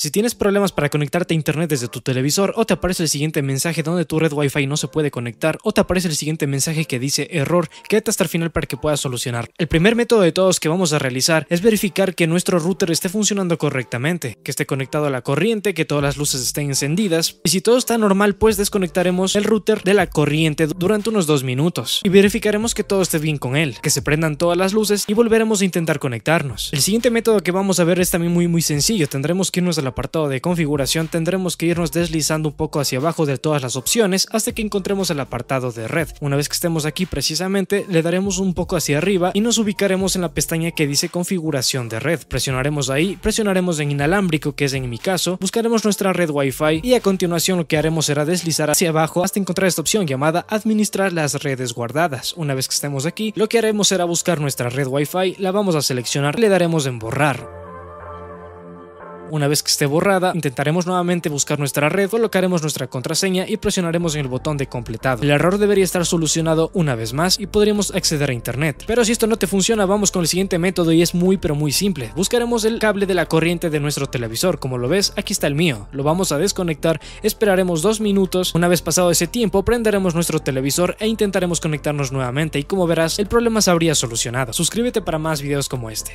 Si tienes problemas para conectarte a internet desde tu televisor o te aparece el siguiente mensaje donde tu red wifi no se puede conectar o te aparece el siguiente mensaje que dice error, quédate hasta el final para que puedas solucionar. El primer método de todos que vamos a realizar es verificar que nuestro router esté funcionando correctamente, que esté conectado a la corriente, que todas las luces estén encendidas y si todo está normal pues desconectaremos el router de la corriente durante unos dos minutos y verificaremos que todo esté bien con él, que se prendan todas las luces y volveremos a intentar conectarnos. El siguiente método que vamos a ver es también muy muy sencillo, tendremos que irnos a la apartado de configuración tendremos que irnos deslizando un poco hacia abajo de todas las opciones hasta que encontremos el apartado de red. Una vez que estemos aquí precisamente le daremos un poco hacia arriba y nos ubicaremos en la pestaña que dice configuración de red. Presionaremos ahí, presionaremos en inalámbrico que es en mi caso, buscaremos nuestra red wifi y a continuación lo que haremos será deslizar hacia abajo hasta encontrar esta opción llamada administrar las redes guardadas. Una vez que estemos aquí lo que haremos será buscar nuestra red wifi, la vamos a seleccionar, le daremos en borrar una vez que esté borrada, intentaremos nuevamente buscar nuestra red, colocaremos nuestra contraseña y presionaremos en el botón de completado. El error debería estar solucionado una vez más y podríamos acceder a internet. Pero si esto no te funciona, vamos con el siguiente método y es muy pero muy simple. Buscaremos el cable de la corriente de nuestro televisor. Como lo ves, aquí está el mío. Lo vamos a desconectar, esperaremos dos minutos. Una vez pasado ese tiempo, prenderemos nuestro televisor e intentaremos conectarnos nuevamente y como verás, el problema se habría solucionado. Suscríbete para más videos como este.